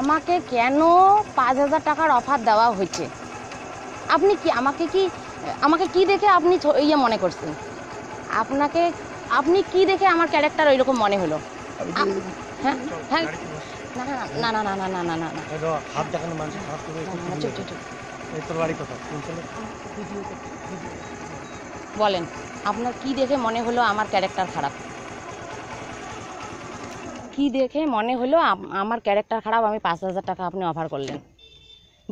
আমাকে কেন পাঁচ হাজার টাকার অফার দেওয়া হয়েছে আপনি কি আমাকে কি আমাকে কি দেখে আপনি ইয়ে মনে করছেন আপনাকে আপনি কি দেখে আমার ক্যারেক্টার ওই রকম মনে হলো হ্যাঁ হ্যাঁ না না না না না না না না বলেন আপনার কি দেখে মনে হলো আমার ক্যারেক্টার খারাপ কি দেখে মনে হলো আমার ক্যারেক্টার খারাপ আমি পাঁচ হাজার টাকা আপনি অফার করলেন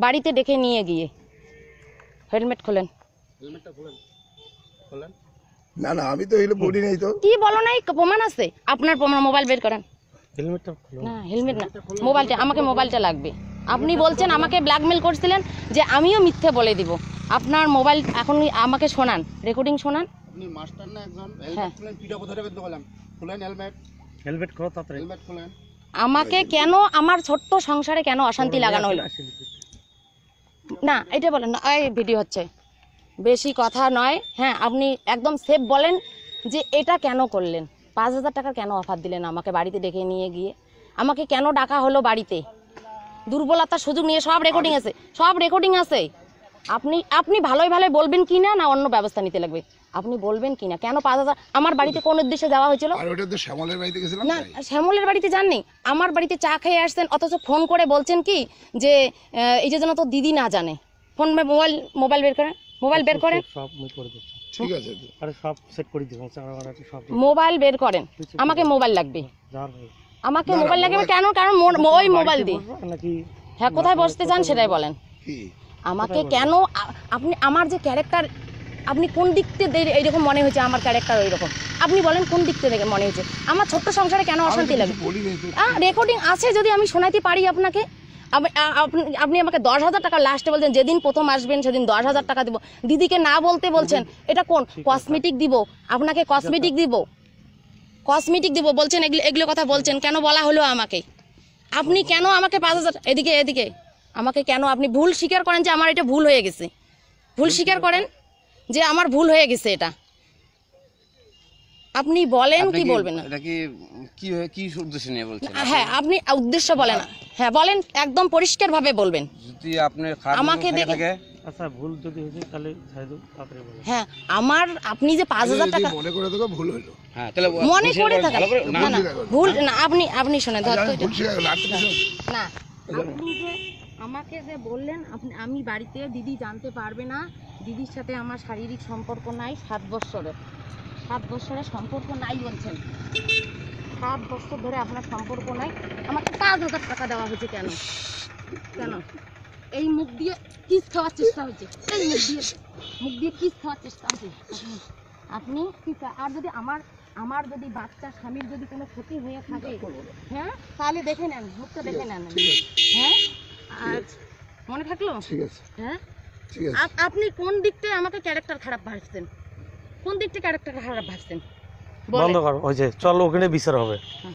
বাড়িতে ডেকে নিয়ে গিয়ে হেলমেট খোলেন না না আমি তো হেলমেট পরি নাই তো কি বলো নাই প্রমাণ আছে আপনার প্রমাণ মোবাইল বের করেন না হেলমেট না মোবাইলটা আমাকে মোবাইলটা লাগবে আপনি বলছেন আমাকে ব্ল্যাকমেল করছিলেন যে আমিও মিথ্যে বলে দিব আপনার মোবাইল এখন আমাকে শোনান রেকর্ডিং শোনান আপনি মাস্টার না একজন হেলমেট খুলেন পিটা ধরে বের করলাম খুলেন হেলমেট হেলমেট তাড়াতাড়ি হেলমেট খোলেন আমাকে কেন আমার ছোট্ট সংসারে কেন অশান্তি লাগানো হলো না এটা বলেন না এই ভিডিও হচ্ছে বেশি কথা নয় হ্যাঁ আপনি একদম সেফ বলেন যে এটা কেন করলেন পাঁচ হাজার টাকা কেন অফার দিলেন আমাকে বাড়িতে ডেকে নিয়ে গিয়ে আমাকে কেন ডাকা হলো বাড়িতে দুর্বলতার সুযোগ নিয়ে সব রেকর্ডিং আছে সব রেকর্ডিং আছে আপনি আপনি ভালোই ভালোই বলবেন কি না না অন্য ব্যবস্থা নিতে লাগবে আপনি বলবেন কিনা কেন পাঁচ হাজার আমার বাড়িতে কোন উদ্দেশ্যে যাওয়া হয়েছিল শ্যামলের বাড়িতে না শ্যামলের বাড়িতে যাননি আমার বাড়িতে চা খেয়ে আসছেন অথচ ফোন করে বলছেন কি যে এই যে যেন তো দিদি না জানে ফোন মোবাইল মোবাইল বের করেন মোবাইল বের করেন মোবাইল বের করেন আমাকে মোবাইল লাগবে আমাকে মোবাইল লাগবে কেন কারণ ওই মোবাইল দিই হ্যাঁ কোথায় বসতে চান সেটাই বলেন আমাকে কেন আপনি আমার যে ক্যারেক্টার আপনি কোন দিক থেকে এইরকম মনে হয়েছে আমার ক্যারেক্টার ওই রকম আপনি বলেন কোন দিক থেকে মনে হয়েছে আমার ছোট্ট সংসারে কেন অশান্তি লাগে রেকর্ডিং আছে যদি আমি শোনাতে পারি আপনাকে আপনি আমাকে দশ হাজার টাকা লাস্টে বলছেন যেদিন প্রথম আসবেন সেদিন দশ হাজার টাকা দিব দিদিকে না বলতে বলছেন এটা কোন কসমেটিক দিব আপনাকে কসমেটিক দিব কসমেটিক দিব বলছেন এগুলো এগুলো কথা বলছেন কেন বলা হলো আমাকে আপনি কেন আমাকে পাঁচ হাজার এদিকে এদিকে আমাকে কেন আপনি ভুল স্বীকার করেন যে আমার এটা ভুল হয়ে গেছে ভুল স্বীকার করেন যে আমার ভুল হয়ে গেছে এটা আপনি বলেন কি বলবেন না কি কি উদ্দেশ্য নিয়ে বলছেন হ্যাঁ আপনি উদ্দেশ্য বলেন হ্যাঁ বলেন একদম ভাবে বলবেন যদি আপনি আমাকে দেখে আচ্ছা ভুল যদি হয়েছে তাহলে তারপরে বলেন হ্যাঁ আমার আপনি যে 5000 টাকা মনে করে দেখো ভুল হলো হ্যাঁ তাহলে মনে করে থাকা না না ভুল না আপনি আপনি শুনে ধর আচ্ছা, তো না আচ্ছা। আমাকে যে বললেন আপনি আমি বাড়িতে দিদি জানতে পারবে না দিদির সাথে আমার শারীরিক সম্পর্ক নাই সাত বৎসরে সাত বছরের সম্পর্ক নাই বলছেন সাত বছর ধরে আপনার সম্পর্ক নাই আমাকে পাঁচ হাজার টাকা দেওয়া হয়েছে কেন কেন এই মুখ দিয়ে কিস খাওয়ার চেষ্টা হয়েছে এই মুখ দিয়ে মুখ দিয়ে কিস খাওয়ার চেষ্টা হয়েছে আপনি কি আর যদি আমার আমার যদি বাচ্চা স্বামীর যদি কোনো ক্ষতি হয়ে থাকে হ্যাঁ তাহলে দেখে নেন মুখটা দেখে নেন হ্যাঁ আর মনে থাকলো ঠিক আছে হ্যাঁ আপনি কোন দিকটায় আমাকে ক্যারেক্টার খারাপ ভাবছেন কোন দিকটা ক্যারেক্টার খারাপ ভাবছেন বন্ধ করো ওই যে চলো ওখানে বিচার হবে হ্যাঁ।